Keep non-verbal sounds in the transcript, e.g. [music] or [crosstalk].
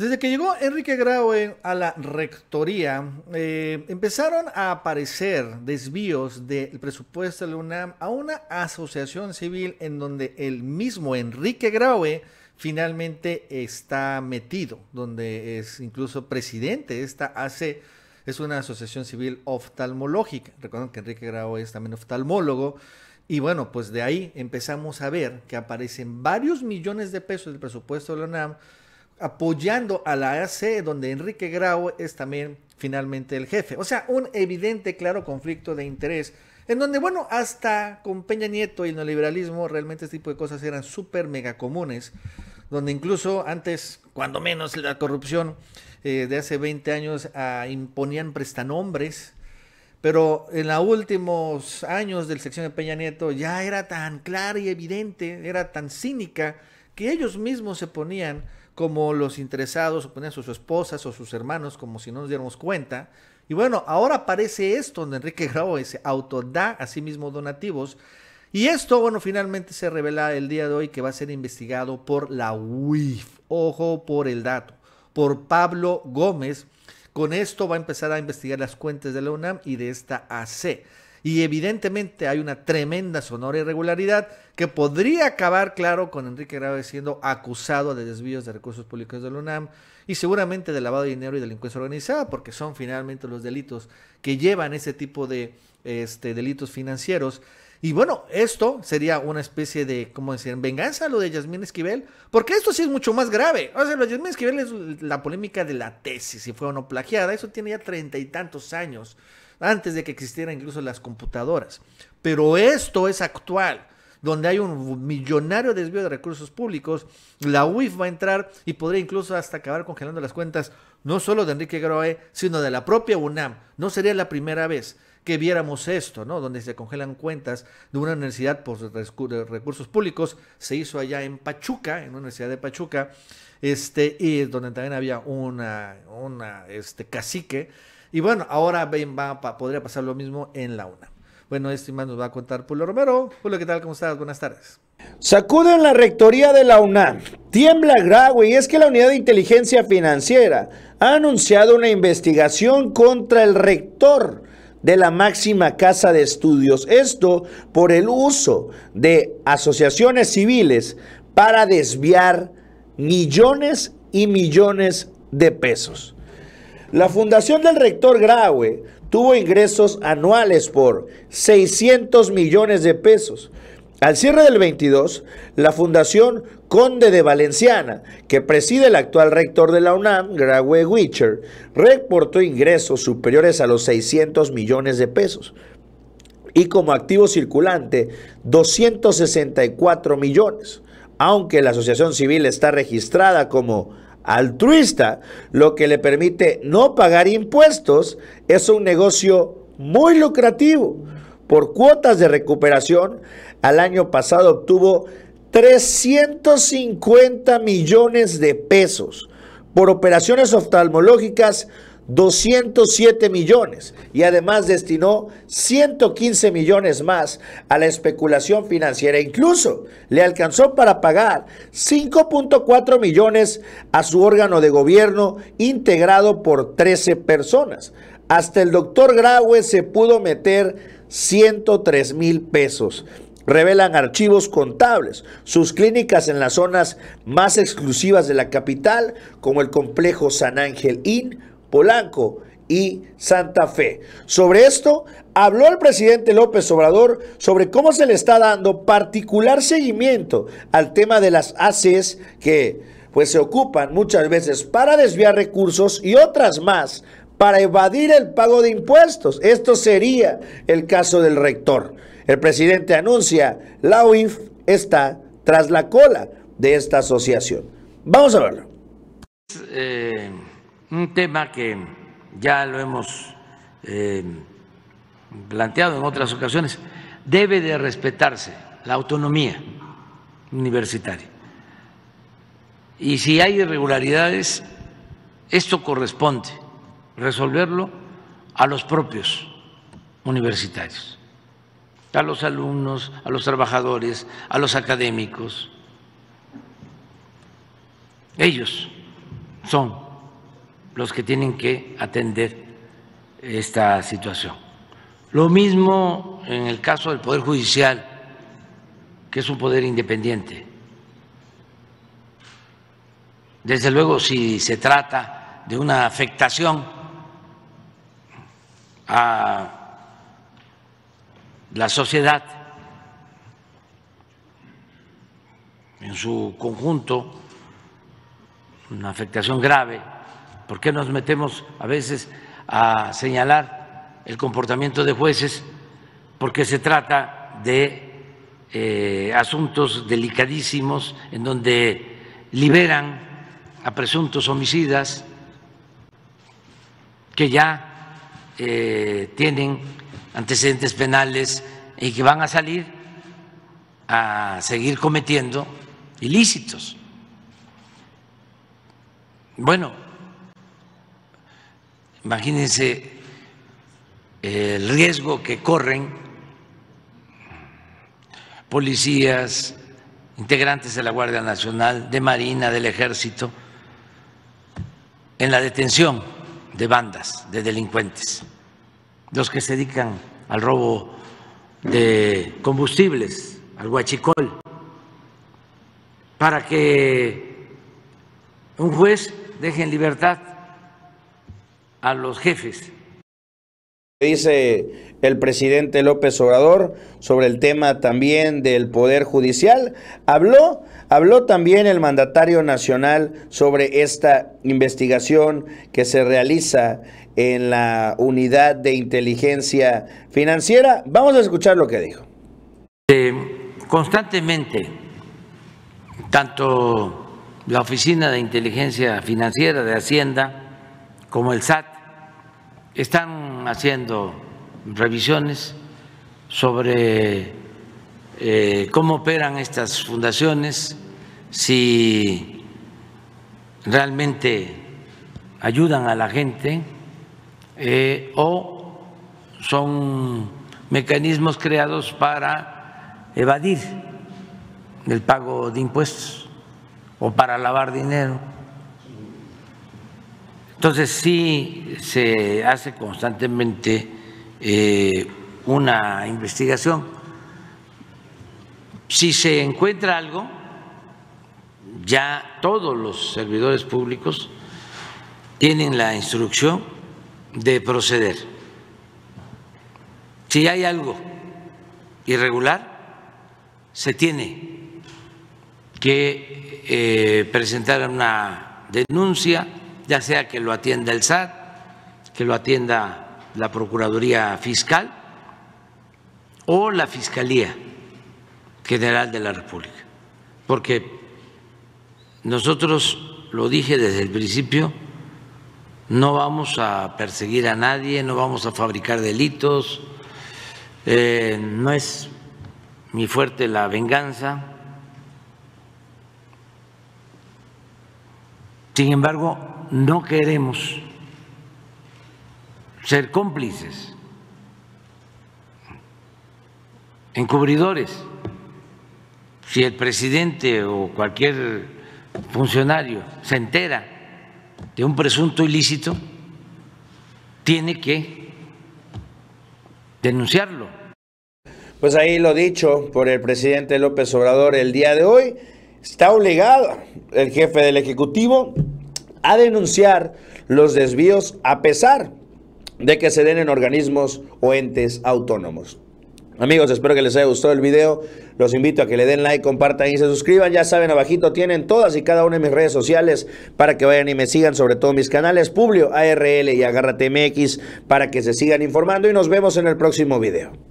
Desde que llegó Enrique Graue a la rectoría, eh, empezaron a aparecer desvíos del presupuesto de la UNAM a una asociación civil en donde el mismo Enrique Graue eh, finalmente está metido, donde es incluso presidente. Esta AC, es una asociación civil oftalmológica. Recuerden que Enrique Graue es también oftalmólogo. Y bueno, pues de ahí empezamos a ver que aparecen varios millones de pesos del presupuesto de la UNAM apoyando a la AC, donde Enrique Grau es también finalmente el jefe. O sea, un evidente, claro conflicto de interés, en donde, bueno, hasta con Peña Nieto y el neoliberalismo, realmente este tipo de cosas eran súper mega comunes, donde incluso antes, cuando menos la corrupción eh, de hace 20 años, ah, imponían prestanombres. Pero en los últimos años del sección de Peña Nieto ya era tan clara y evidente, era tan cínica, que ellos mismos se ponían como los interesados ponían sus esposas o sus hermanos, como si no nos diéramos cuenta. Y bueno, ahora aparece esto donde Enrique ese [laughs] se da a sí mismo donativos. Y esto, bueno, finalmente se revela el día de hoy que va a ser investigado por la UIF. Ojo por el dato. Por Pablo Gómez. Con esto va a empezar a investigar las cuentas de la UNAM y de esta AC y evidentemente hay una tremenda sonora irregularidad que podría acabar, claro, con Enrique Graves siendo acusado de desvíos de recursos públicos de la UNAM y seguramente de lavado de dinero y delincuencia organizada, porque son finalmente los delitos que llevan ese tipo de este, delitos financieros y bueno, esto sería una especie de, ¿cómo decir?, venganza lo de Yasmín Esquivel, porque esto sí es mucho más grave. O sea, lo de Yasmín Esquivel es la polémica de la tesis, si fue o no plagiada, eso tiene ya treinta y tantos años, antes de que existieran incluso las computadoras. Pero esto es actual donde hay un millonario desvío de recursos públicos, la UIF va a entrar y podría incluso hasta acabar congelando las cuentas, no solo de Enrique Groe, sino de la propia UNAM. No sería la primera vez que viéramos esto, ¿no? Donde se congelan cuentas de una universidad por pues, recursos públicos, se hizo allá en Pachuca, en la Universidad de Pachuca, este, y donde también había una, una este, cacique. Y bueno, ahora va, podría pasar lo mismo en la UNAM. Bueno, este más nos va a contar Pulo Romero. Pulo, ¿qué tal? ¿Cómo estás? Buenas tardes. en la rectoría de la UNAM. Tiembla grave y es que la Unidad de Inteligencia Financiera ha anunciado una investigación contra el rector de la máxima casa de estudios. Esto por el uso de asociaciones civiles para desviar millones y millones de pesos. La fundación del rector Graue tuvo ingresos anuales por 600 millones de pesos, al cierre del 22, la Fundación Conde de Valenciana, que preside el actual rector de la UNAM, Graue Wicher, reportó ingresos superiores a los 600 millones de pesos y como activo circulante 264 millones. Aunque la asociación civil está registrada como altruista, lo que le permite no pagar impuestos, es un negocio muy lucrativo por cuotas de recuperación, al año pasado obtuvo 350 millones de pesos. Por operaciones oftalmológicas, 207 millones y además destinó 115 millones más a la especulación financiera. Incluso le alcanzó para pagar 5.4 millones a su órgano de gobierno integrado por 13 personas. Hasta el doctor Graue se pudo meter 103 mil pesos. Revelan archivos contables, sus clínicas en las zonas más exclusivas de la capital, como el complejo San Ángel Inn, Polanco y Santa Fe. Sobre esto habló el presidente López Obrador sobre cómo se le está dando particular seguimiento al tema de las ACs que pues se ocupan muchas veces para desviar recursos y otras más para evadir el pago de impuestos. Esto sería el caso del rector. El presidente anuncia, la UIF está tras la cola de esta asociación. Vamos a verlo. Eh, un tema que ya lo hemos eh, planteado en otras ocasiones, debe de respetarse la autonomía universitaria. Y si hay irregularidades, esto corresponde resolverlo a los propios universitarios, a los alumnos, a los trabajadores, a los académicos. Ellos son los que tienen que atender esta situación. Lo mismo en el caso del Poder Judicial, que es un poder independiente. Desde luego, si se trata de una afectación a la sociedad en su conjunto, una afectación grave. ¿Por qué nos metemos a veces a señalar el comportamiento de jueces? Porque se trata de eh, asuntos delicadísimos en donde liberan a presuntos homicidas que ya eh, tienen antecedentes penales y que van a salir a seguir cometiendo ilícitos. Bueno, imagínense el riesgo que corren policías, integrantes de la Guardia Nacional, de Marina, del Ejército, en la detención de bandas, de delincuentes, los que se dedican al robo de combustibles, al guachicol, para que un juez deje en libertad a los jefes dice el presidente López Obrador sobre el tema también del Poder Judicial. Habló Habló también el mandatario nacional sobre esta investigación que se realiza en la unidad de inteligencia financiera. Vamos a escuchar lo que dijo. Eh, constantemente, tanto la Oficina de Inteligencia Financiera de Hacienda como el SAT están haciendo revisiones sobre eh, cómo operan estas fundaciones, si realmente ayudan a la gente eh, o son mecanismos creados para evadir el pago de impuestos o para lavar dinero. Entonces sí se hace constantemente eh, una investigación si se encuentra algo, ya todos los servidores públicos tienen la instrucción de proceder. Si hay algo irregular, se tiene que eh, presentar una denuncia, ya sea que lo atienda el SAT, que lo atienda la Procuraduría Fiscal o la Fiscalía General de la República, porque nosotros, lo dije desde el principio, no vamos a perseguir a nadie, no vamos a fabricar delitos, eh, no es mi fuerte la venganza. Sin embargo, no queremos ser cómplices, encubridores si el presidente o cualquier funcionario se entera de un presunto ilícito, tiene que denunciarlo. Pues ahí lo dicho por el presidente López Obrador el día de hoy, está obligado el jefe del Ejecutivo a denunciar los desvíos a pesar de que se den en organismos o entes autónomos. Amigos, espero que les haya gustado el video. Los invito a que le den like, compartan y se suscriban. Ya saben, abajito tienen todas y cada una de mis redes sociales para que vayan y me sigan, sobre todo mis canales Publio, ARL y Agárrate MX para que se sigan informando y nos vemos en el próximo video.